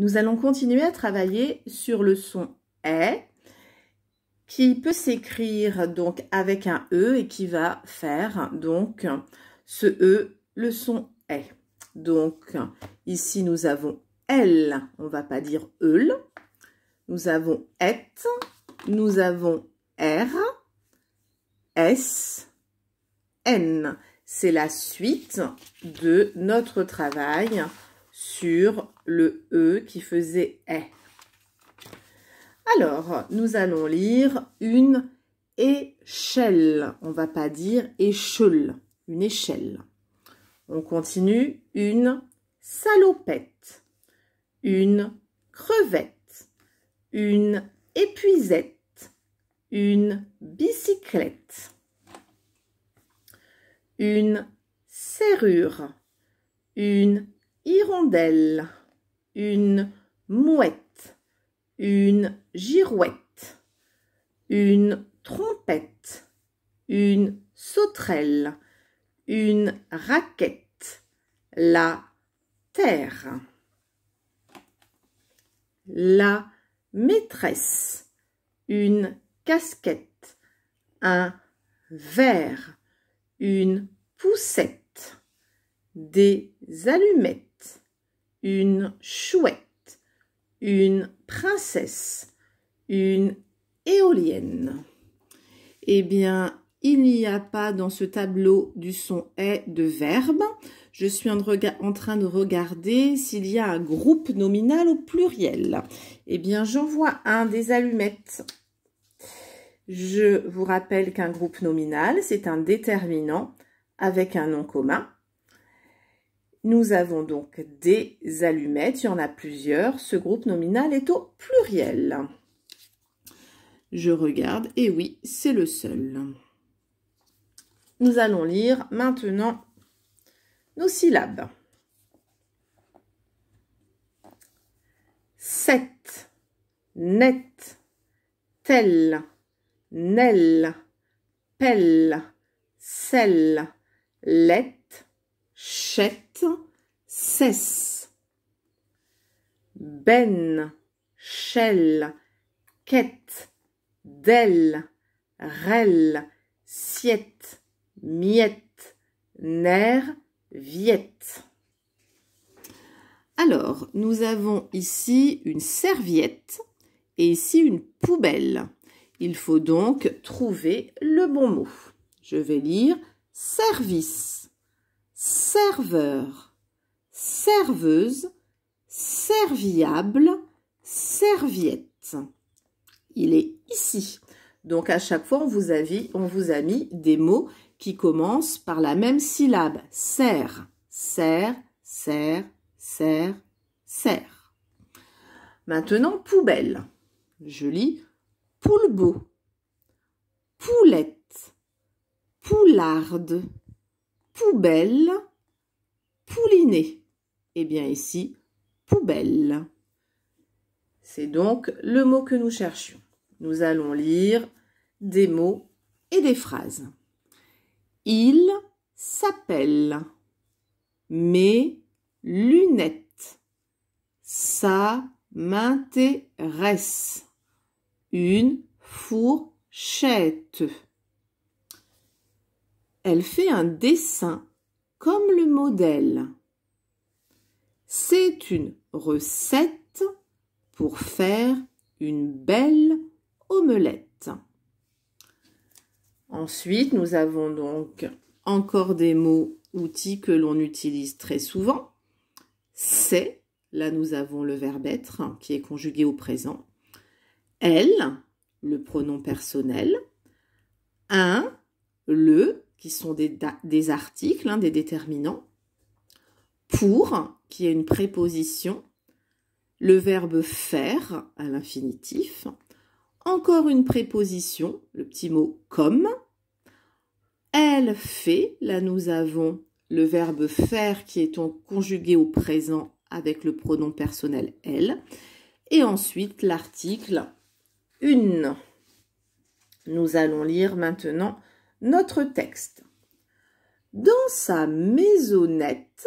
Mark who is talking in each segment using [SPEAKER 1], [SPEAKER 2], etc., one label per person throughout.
[SPEAKER 1] Nous allons continuer à travailler sur le son e », qui peut s'écrire donc avec un E et qui va faire donc ce E, le son e ». Donc ici nous avons l », on va pas dire eul. Nous avons et, nous avons r, s, n. C'est la suite de notre travail sur le E qui faisait E. Alors, nous allons lire une échelle. On va pas dire échelle, une échelle. On continue. Une salopette, une crevette, une épuisette, une bicyclette, une serrure, une hirondelle, une mouette, une girouette, une trompette, une sauterelle, une raquette, la terre. La maîtresse, une casquette, un verre, une poussette, des allumettes une chouette, une princesse, une éolienne. Eh bien, il n'y a pas dans ce tableau du son est de verbe. Je suis en, train de regarder s'il y a un groupe nominal au pluriel. Eh bien, j'en vois un des allumettes. Je vous rappelle qu'un groupe nominal, c'est un déterminant avec un nom commun nous avons donc des allumettes, il y en a plusieurs. Ce groupe nominal est au pluriel. Je regarde, et oui, c'est le seul. Nous allons lire maintenant nos syllabes. 7, net, tel, nel, pel, sel, let, chette, cesse. Ben, shell, quête, del, rel, siette, miette, ner, viette. Alors, nous avons ici une serviette et ici une poubelle. Il faut donc trouver le bon mot. Je vais lire service serveur, serveuse, serviable, serviette. Il est ici. Donc à chaque fois, on vous, a, mis des mots qui commencent par la même syllabe. Serre, serre, serre, serre, serre. Maintenant, poubelle. Je lis poulbeau, poulette, poularde, poubelle, poulinée. Eh bien ici, poubelle. C'est donc le mot que nous cherchions. Nous allons lire des mots et des phrases. Il s'appelle mes lunettes. Ça m'intéresse. Une fourchette elle fait un dessin comme le modèle. C'est une recette pour faire une belle omelette. Ensuite, nous avons donc encore des mots outils que l'on utilise très souvent. C'est, là nous avons le verbe être hein, qui est conjugué au présent. Elle, le pronom personnel. Un, le qui sont des, articles, hein, des déterminants. Pour, qui est une préposition. Le verbe faire à l'infinitif. Encore une préposition, le petit mot comme. Elle fait, là nous avons le verbe faire qui est donc conjugué au présent avec le pronom personnel elle. Et ensuite l'article une. Nous allons lire maintenant notre texte. Dans sa maisonnette,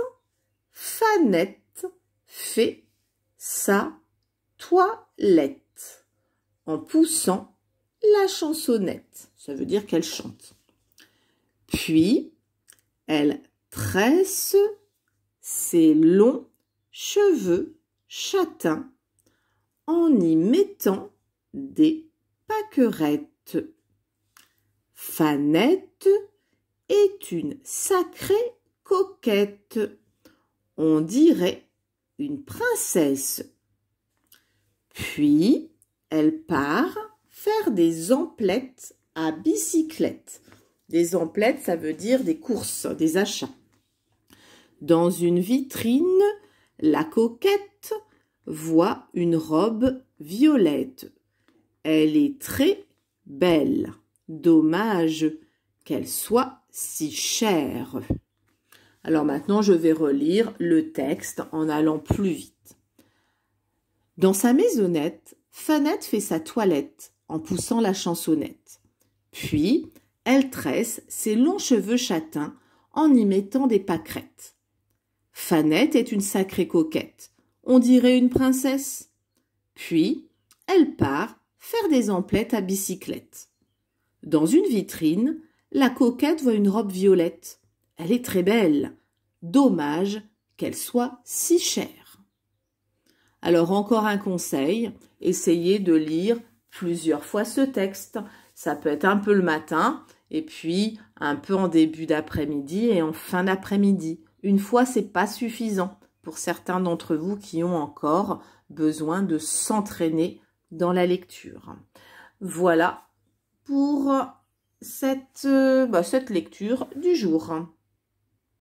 [SPEAKER 1] Fanette fait sa toilette en poussant la chansonnette. Ça veut dire qu'elle chante. Puis, elle tresse ses longs cheveux châtains en y mettant des paquerettes Fanette est une sacrée coquette. On dirait une princesse. Puis, elle part faire des emplettes à bicyclette. Des emplettes, ça veut dire des courses, des achats. Dans une vitrine, la coquette voit une robe violette. Elle est très belle. Dommage qu'elle soit si chère. Alors maintenant, je vais relire le texte en allant plus vite. Dans sa maisonnette, Fanette fait sa toilette en poussant la chansonnette. Puis, elle tresse ses longs cheveux châtains en y mettant des pâquerettes. Fanette est une sacrée coquette, on dirait une princesse. Puis, elle part faire des emplettes à bicyclette. Dans une vitrine, la coquette voit une robe violette. Elle est très belle. Dommage qu'elle soit si chère. Alors encore un conseil, essayez de lire plusieurs fois ce texte. Ça peut être un peu le matin, et puis un peu en début d'après-midi et en fin d'après-midi. Une fois, c'est pas suffisant pour certains d'entre vous qui ont encore besoin de s'entraîner dans la lecture. Voilà pour cette, euh, bah, cette lecture du jour.